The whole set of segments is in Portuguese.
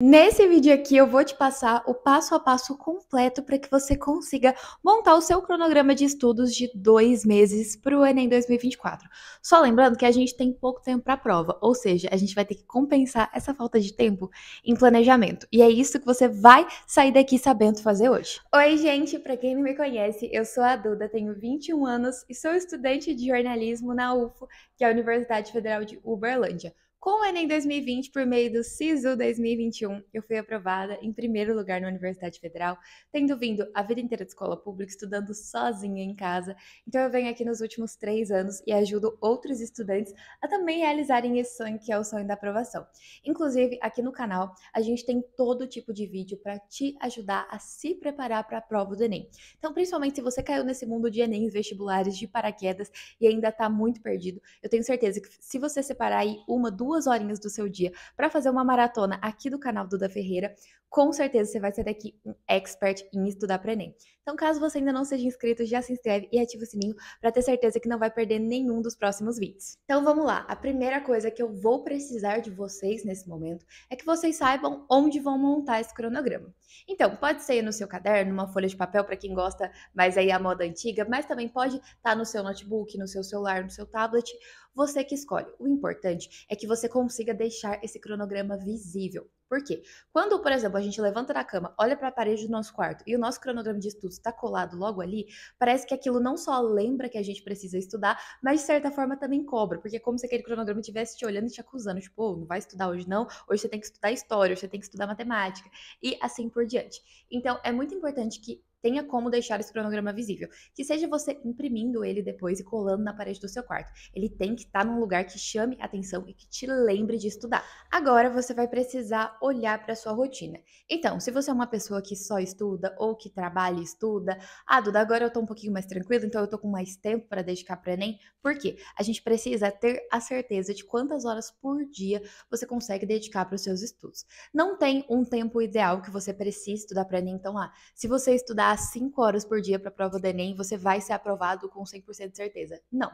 Nesse vídeo aqui eu vou te passar o passo a passo completo para que você consiga montar o seu cronograma de estudos de dois meses para o Enem 2024. Só lembrando que a gente tem pouco tempo para a prova, ou seja, a gente vai ter que compensar essa falta de tempo em planejamento. E é isso que você vai sair daqui sabendo fazer hoje. Oi, gente, para quem não me conhece, eu sou a Duda, tenho 21 anos e sou estudante de jornalismo na UFO, que é a Universidade Federal de Uberlândia. Com o Enem 2020, por meio do SISU 2021, eu fui aprovada em primeiro lugar na Universidade Federal, tendo vindo a vida inteira de escola pública, estudando sozinha em casa. Então eu venho aqui nos últimos três anos e ajudo outros estudantes a também realizarem esse sonho que é o sonho da aprovação. Inclusive, aqui no canal, a gente tem todo tipo de vídeo para te ajudar a se preparar para a prova do Enem. Então, principalmente se você caiu nesse mundo de Enem, vestibulares, de paraquedas e ainda está muito perdido, eu tenho certeza que se você separar aí uma, duas, duas horinhas do seu dia para fazer uma maratona aqui do canal Duda Ferreira com certeza você vai ser daqui um expert em estudar para Enem. Então, caso você ainda não seja inscrito, já se inscreve e ativa o sininho para ter certeza que não vai perder nenhum dos próximos vídeos. Então, vamos lá. A primeira coisa que eu vou precisar de vocês nesse momento é que vocês saibam onde vão montar esse cronograma. Então, pode ser no seu caderno, numa folha de papel para quem gosta mais aí a moda antiga, mas também pode estar tá no seu notebook, no seu celular, no seu tablet, você que escolhe. O importante é que você consiga deixar esse cronograma visível. Por quê? Quando, por exemplo, a gente levanta da cama, olha para a parede do nosso quarto e o nosso cronograma de estudos está colado logo ali, parece que aquilo não só lembra que a gente precisa estudar, mas de certa forma também cobra, porque é como se aquele cronograma estivesse te olhando e te acusando, tipo, oh, não vai estudar hoje não, hoje você tem que estudar história, hoje você tem que estudar matemática e assim por diante. Então, é muito importante que tenha como deixar esse cronograma visível. Que seja você imprimindo ele depois e colando na parede do seu quarto. Ele tem que estar tá num lugar que chame atenção e que te lembre de estudar. Agora você vai precisar olhar para sua rotina. Então, se você é uma pessoa que só estuda ou que trabalha e estuda, ah, Duda, agora eu tô um pouquinho mais tranquilo, então eu tô com mais tempo para dedicar para ENEM. Por quê? A gente precisa ter a certeza de quantas horas por dia você consegue dedicar para os seus estudos. Não tem um tempo ideal que você precise estudar para ENEM, então ah, se você estudar estudar 5 horas por dia para a prova do Enem, você vai ser aprovado com 100% de certeza. Não.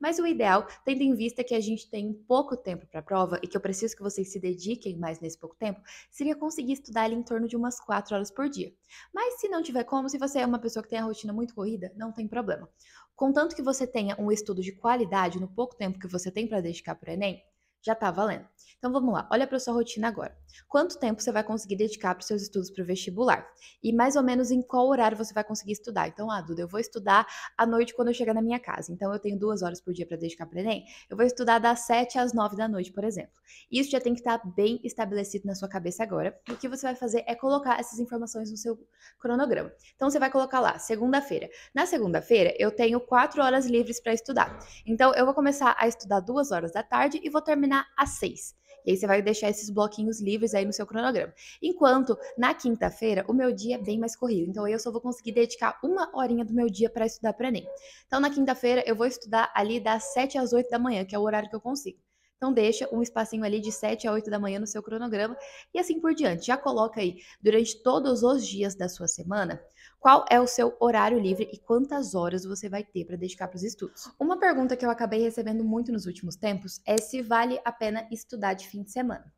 Mas o ideal, tendo em vista que a gente tem pouco tempo para a prova e que eu preciso que vocês se dediquem mais nesse pouco tempo, seria conseguir estudar ali em torno de umas 4 horas por dia. Mas se não tiver como, se você é uma pessoa que tem a rotina muito corrida, não tem problema. Contanto que você tenha um estudo de qualidade no pouco tempo que você tem para dedicar para o Enem, já tá valendo. Então vamos lá, olha para sua rotina agora. Quanto tempo você vai conseguir dedicar para os seus estudos para o vestibular? E mais ou menos em qual horário você vai conseguir estudar? Então, ah, Duda, eu vou estudar à noite quando eu chegar na minha casa. Então eu tenho duas horas por dia para dedicar para Enem. Eu vou estudar das 7 às 9 da noite, por exemplo. Isso já tem que estar tá bem estabelecido na sua cabeça agora. E o que você vai fazer é colocar essas informações no seu cronograma. Então você vai colocar lá, segunda-feira. Na segunda-feira, eu tenho quatro horas livres para estudar. Então eu vou começar a estudar duas horas da tarde e vou terminar terminar às 6. E aí você vai deixar esses bloquinhos livres aí no seu cronograma. Enquanto na quinta-feira o meu dia é bem mais corrido, então eu só vou conseguir dedicar uma horinha do meu dia para estudar para Enem. Então na quinta-feira eu vou estudar ali das 7 às 8 da manhã, que é o horário que eu consigo. Então deixa um espacinho ali de 7 a 8 da manhã no seu cronograma e assim por diante. Já coloca aí durante todos os dias da sua semana qual é o seu horário livre e quantas horas você vai ter para dedicar para os estudos. Uma pergunta que eu acabei recebendo muito nos últimos tempos é se vale a pena estudar de fim de semana.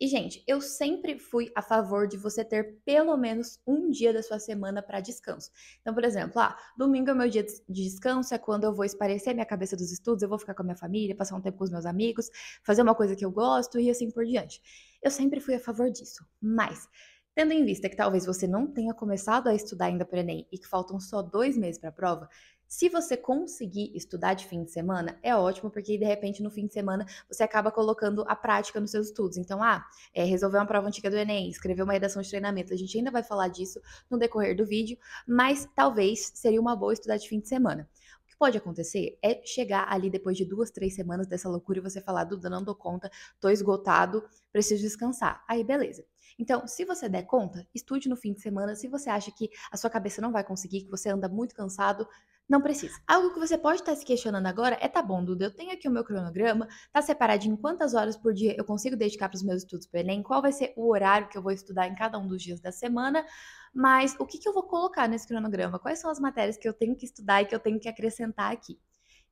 E, gente, eu sempre fui a favor de você ter pelo menos um dia da sua semana para descanso. Então, por exemplo, ah, domingo é meu dia de descanso, é quando eu vou esparecer minha cabeça dos estudos, eu vou ficar com a minha família, passar um tempo com os meus amigos, fazer uma coisa que eu gosto e assim por diante. Eu sempre fui a favor disso. Mas, tendo em vista que talvez você não tenha começado a estudar ainda para o Enem e que faltam só dois meses para a prova, se você conseguir estudar de fim de semana, é ótimo, porque de repente no fim de semana você acaba colocando a prática nos seus estudos. Então, ah, é resolver uma prova antiga do Enem, escrever uma redação de treinamento, a gente ainda vai falar disso no decorrer do vídeo, mas talvez seria uma boa estudar de fim de semana o que pode acontecer é chegar ali depois de duas, três semanas dessa loucura e você falar, Duda, não dou conta, tô esgotado, preciso descansar. Aí, beleza. Então, se você der conta, estude no fim de semana. Se você acha que a sua cabeça não vai conseguir, que você anda muito cansado, não precisa. Algo que você pode estar tá se questionando agora é: tá bom, Duda, eu tenho aqui o meu cronograma, tá separado em quantas horas por dia eu consigo dedicar para os meus estudos para o Enem, qual vai ser o horário que eu vou estudar em cada um dos dias da semana, mas o que, que eu vou colocar nesse cronograma? Quais são as matérias que eu tenho que estudar e que eu tenho que acrescentar aqui?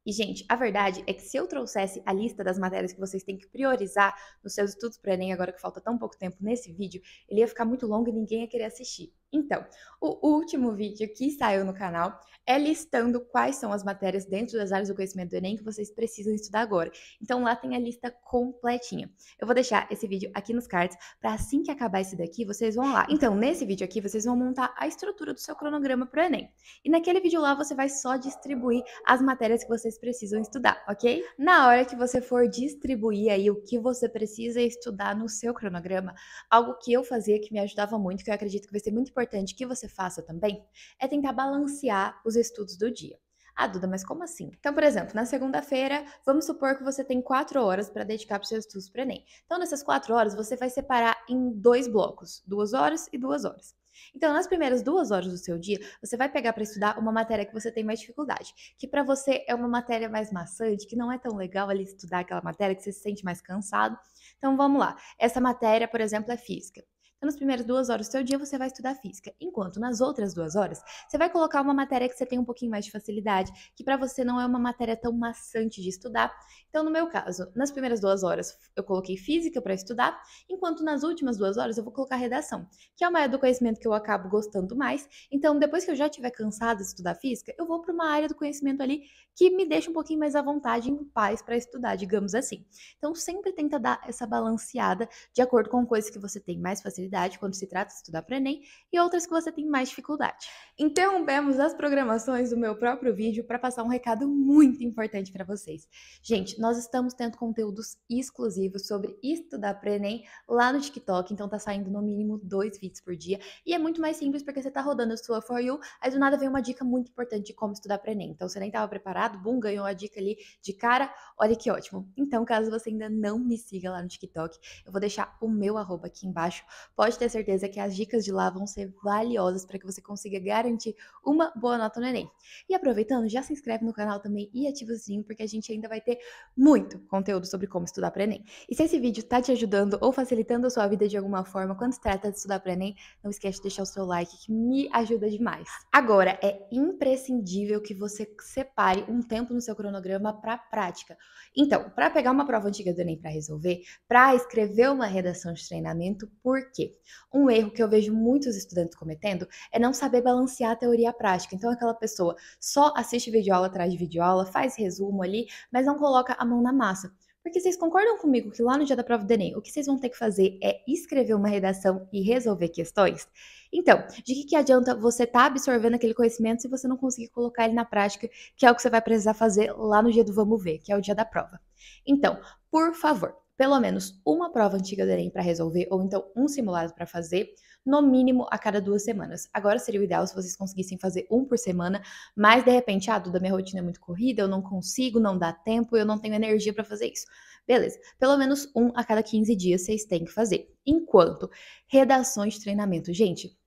E, gente, a verdade é que se eu trouxesse a lista das matérias que vocês têm que priorizar nos seus estudos para o Enem, agora que falta tão pouco tempo nesse vídeo, ele ia ficar muito longo e ninguém ia querer assistir. Então, o último vídeo que saiu no canal é listando quais são as matérias dentro das áreas do conhecimento do Enem que vocês precisam estudar agora. Então, lá tem a lista completinha. Eu vou deixar esse vídeo aqui nos cards para assim que acabar esse daqui, vocês vão lá. Então, nesse vídeo aqui, vocês vão montar a estrutura do seu cronograma para o Enem. E naquele vídeo lá, você vai só distribuir as matérias que vocês precisam estudar, ok? Na hora que você for distribuir aí o que você precisa estudar no seu cronograma, algo que eu fazia que me ajudava muito, que eu acredito que vai ser muito importante que você faça também é tentar balancear os estudos do dia. Ah, Duda, mas como assim? Então, por exemplo, na segunda-feira, vamos supor que você tem quatro horas para dedicar para os seus estudos para Enem. Então, nessas quatro horas, você vai separar em dois blocos, duas horas e duas horas. Então, nas primeiras duas horas do seu dia, você vai pegar para estudar uma matéria que você tem mais dificuldade, que para você é uma matéria mais maçante, que não é tão legal ali estudar aquela matéria, que você se sente mais cansado. Então, vamos lá. Essa matéria, por exemplo, é física. Então, nas primeiras duas horas do seu dia, você vai estudar física, enquanto nas outras duas horas, você vai colocar uma matéria que você tem um pouquinho mais de facilidade, que para você não é uma matéria tão maçante de estudar. Então, no meu caso, nas primeiras duas horas, eu coloquei física para estudar, enquanto nas últimas duas horas, eu vou colocar redação, que é uma área do conhecimento que eu acabo gostando mais. Então, depois que eu já tiver cansado de estudar física, eu vou para uma área do conhecimento ali que me deixa um pouquinho mais à vontade, em paz para estudar, digamos assim. Então, sempre tenta dar essa balanceada de acordo com coisas que você tem mais facilidade facilidade quando se trata de estudar para Enem e outras que você tem mais dificuldade. Interrompemos as programações do meu próprio vídeo para passar um recado muito importante para vocês. Gente, nós estamos tendo conteúdos exclusivos sobre estudar para Enem lá no TikTok, então tá saindo no mínimo dois vídeos por dia e é muito mais simples porque você tá rodando a sua For You, aí do nada vem uma dica muito importante de como estudar para Enem. Então você nem estava preparado, bum, ganhou a dica ali de cara, olha que ótimo. Então, caso você ainda não me siga lá no TikTok, eu vou deixar o meu arroba aqui embaixo, pode ter certeza que as dicas de lá vão ser valiosas para que você consiga garantir uma boa nota no Enem. E aproveitando, já se inscreve no canal também e ativa o sininho, porque a gente ainda vai ter muito conteúdo sobre como estudar para Enem. E se esse vídeo está te ajudando ou facilitando a sua vida de alguma forma quando se trata de estudar para Enem, não esquece de deixar o seu like, que me ajuda demais. Agora, é imprescindível que você separe um tempo no seu cronograma para prática. Então, para pegar uma prova antiga do Enem para resolver, para escrever uma redação de treinamento, por quê? Um erro que eu vejo muitos estudantes cometendo é não saber balancear a teoria a prática. Então, aquela pessoa só assiste videoaula atrás de videoaula, faz resumo ali, mas não coloca a mão na massa. Porque vocês concordam comigo que lá no dia da prova do Enem, o que vocês vão ter que fazer é escrever uma redação e resolver questões? Então, de que, que adianta você estar tá absorvendo aquele conhecimento se você não conseguir colocar ele na prática, que é o que você vai precisar fazer lá no dia do Vamos Ver, que é o dia da prova? Então, por favor, pelo menos uma prova antiga do Enem para resolver, ou então um simulado para fazer, no mínimo a cada duas semanas. Agora seria o ideal se vocês conseguissem fazer um por semana, mas de repente, ah, Duda, minha rotina é muito corrida, eu não consigo, não dá tempo, eu não tenho energia para fazer isso. Beleza, pelo menos um a cada 15 dias vocês têm que fazer. Enquanto redações de treinamento, gente,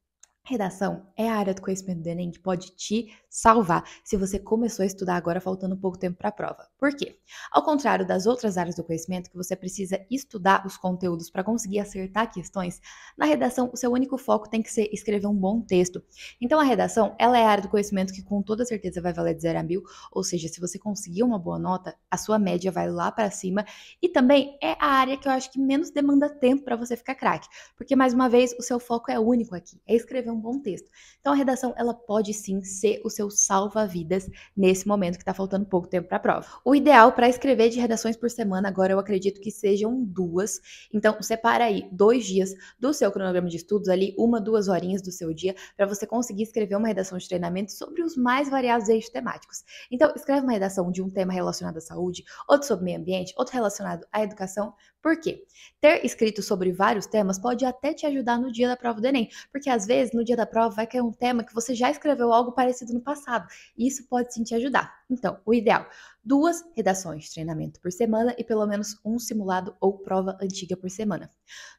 Redação é a área do conhecimento do Enem que pode te salvar se você começou a estudar agora faltando pouco tempo para a prova. Por quê? Ao contrário das outras áreas do conhecimento que você precisa estudar os conteúdos para conseguir acertar questões, na redação o seu único foco tem que ser escrever um bom texto. Então a redação, ela é a área do conhecimento que com toda certeza vai valer de 0 a 1000, ou seja, se você conseguir uma boa nota, a sua média vai lá para cima e também é a área que eu acho que menos demanda tempo para você ficar craque, porque mais uma vez o seu foco é único aqui, é escrever um bom texto. Então a redação ela pode sim ser o seu seu salva-vidas nesse momento que está faltando pouco tempo para a prova. O ideal para escrever de redações por semana, agora eu acredito que sejam duas. Então, separa aí dois dias do seu cronograma de estudos, ali uma, duas horinhas do seu dia, para você conseguir escrever uma redação de treinamento sobre os mais variados eixos temáticos. Então, escreve uma redação de um tema relacionado à saúde, outro sobre meio ambiente, outro relacionado à educação, por quê? Ter escrito sobre vários temas pode até te ajudar no dia da prova do Enem, porque às vezes no dia da prova vai cair um tema que você já escreveu algo parecido no passado, e isso pode sim te ajudar. Então, o ideal: duas redações de treinamento por semana e pelo menos um simulado ou prova antiga por semana.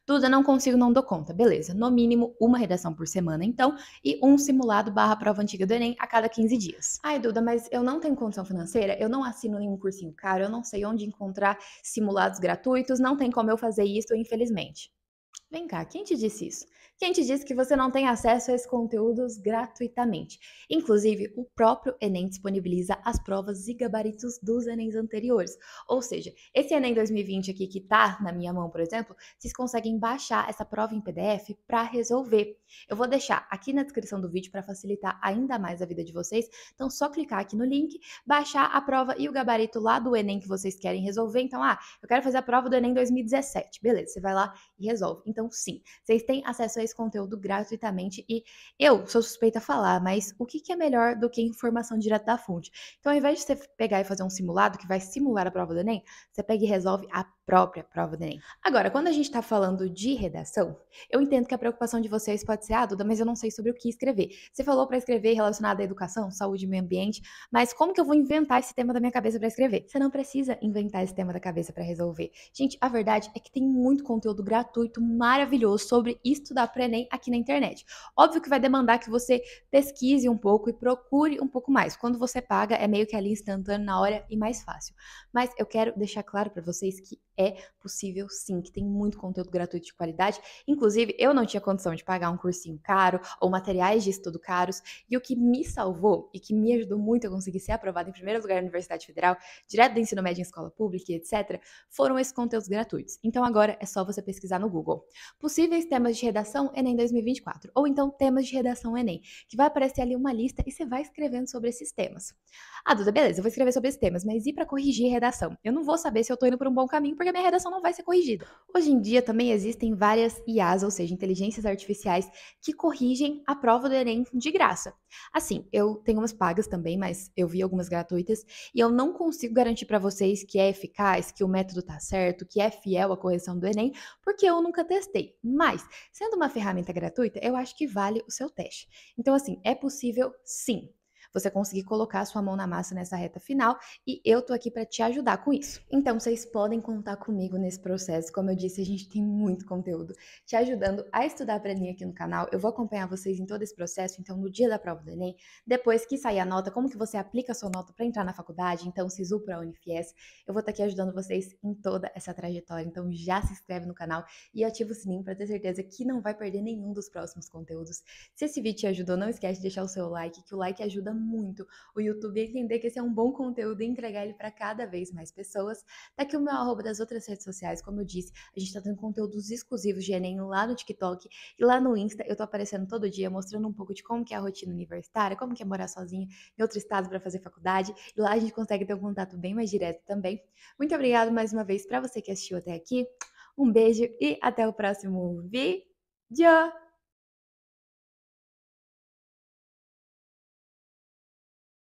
Duda, não consigo, não dou conta. Beleza, no mínimo uma redação por semana, então, e um simulado barra prova antiga do Enem a cada 15 dias. Ai, Duda, mas eu não tenho condição financeira, eu não assino nenhum cursinho caro, eu não sei onde encontrar simulados gratuitos, não tem como eu fazer isso, infelizmente. Vem cá, quem te disse isso? Quem te disse que você não tem acesso a esses conteúdos gratuitamente? Inclusive, o próprio Enem disponibiliza as provas e gabaritos dos Enems anteriores. Ou seja, esse Enem 2020 aqui que tá na minha mão, por exemplo, vocês conseguem baixar essa prova em PDF para resolver. Eu vou deixar aqui na descrição do vídeo para facilitar ainda mais a vida de vocês. Então, só clicar aqui no link, baixar a prova e o gabarito lá do Enem que vocês querem resolver. Então, ah, eu quero fazer a prova do Enem 2017. Beleza, você vai lá e resolve. Então, então, sim, vocês têm acesso a esse conteúdo gratuitamente e eu sou suspeita a falar, mas o que, que é melhor do que informação direta da fonte? Então, ao invés de você pegar e fazer um simulado que vai simular a prova do Enem, você pega e resolve a própria prova do Enem. Agora, quando a gente está falando de redação, eu entendo que a preocupação de vocês pode ser, ah, Duda, mas eu não sei sobre o que escrever. Você falou para escrever relacionado à educação, saúde e meio ambiente, mas como que eu vou inventar esse tema da minha cabeça para escrever? Você não precisa inventar esse tema da cabeça para resolver. Gente, a verdade é que tem muito conteúdo gratuito, maravilhoso sobre estudar para Enem aqui na internet. Óbvio que vai demandar que você pesquise um pouco e procure um pouco mais. Quando você paga, é meio que ali instantâneo na hora e mais fácil. Mas eu quero deixar claro para vocês que é possível sim, que tem muito conteúdo gratuito de qualidade. Inclusive, eu não tinha condição de pagar um cursinho caro ou materiais de estudo caros, e o que me salvou e que me ajudou muito a conseguir ser aprovada em primeiro lugar na Universidade Federal, direto do ensino médio em escola pública e etc., foram esses conteúdos gratuitos. Então agora é só você pesquisar no Google. Possíveis temas de redação Enem 2024, ou então temas de redação Enem, que vai aparecer ali uma lista e você vai escrevendo sobre esses temas. Ah, Duda, beleza, eu vou escrever sobre esses temas, mas e para corrigir a redação? Eu não vou saber se eu tô indo por um bom caminho, porque minha redação não vai ser corrigida. Hoje em dia também existem várias IAs, ou seja, inteligências artificiais, que corrigem a prova do Enem de graça. Assim, eu tenho umas pagas também, mas eu vi algumas gratuitas, e eu não consigo garantir para vocês que é eficaz, que o método tá certo, que é fiel à correção do Enem, porque eu nunca testei. Mas, sendo uma ferramenta gratuita, eu acho que vale o seu teste. Então, assim, é possível sim você conseguir colocar a sua mão na massa nessa reta final e eu tô aqui para te ajudar com isso. Então vocês podem contar comigo nesse processo, como eu disse, a gente tem muito conteúdo te ajudando a estudar para Enem aqui no canal. Eu vou acompanhar vocês em todo esse processo, então no dia da prova do Enem, depois que sair a nota, como que você aplica a sua nota para entrar na faculdade, então Sisu para Unifies, eu vou estar tá aqui ajudando vocês em toda essa trajetória. Então já se inscreve no canal e ativa o sininho para ter certeza que não vai perder nenhum dos próximos conteúdos. Se esse vídeo te ajudou, não esquece de deixar o seu like, que o like ajuda muito muito o YouTube entender que esse é um bom conteúdo e entregar ele para cada vez mais pessoas. Tá aqui o meu arroba das outras redes sociais, como eu disse, a gente tá tendo conteúdos exclusivos de Enem lá no TikTok e lá no Insta. Eu tô aparecendo todo dia mostrando um pouco de como que é a rotina universitária, como que é morar sozinha em outro estado para fazer faculdade. E lá a gente consegue ter um contato bem mais direto também. Muito obrigado mais uma vez para você que assistiu até aqui. Um beijo e até o próximo vídeo!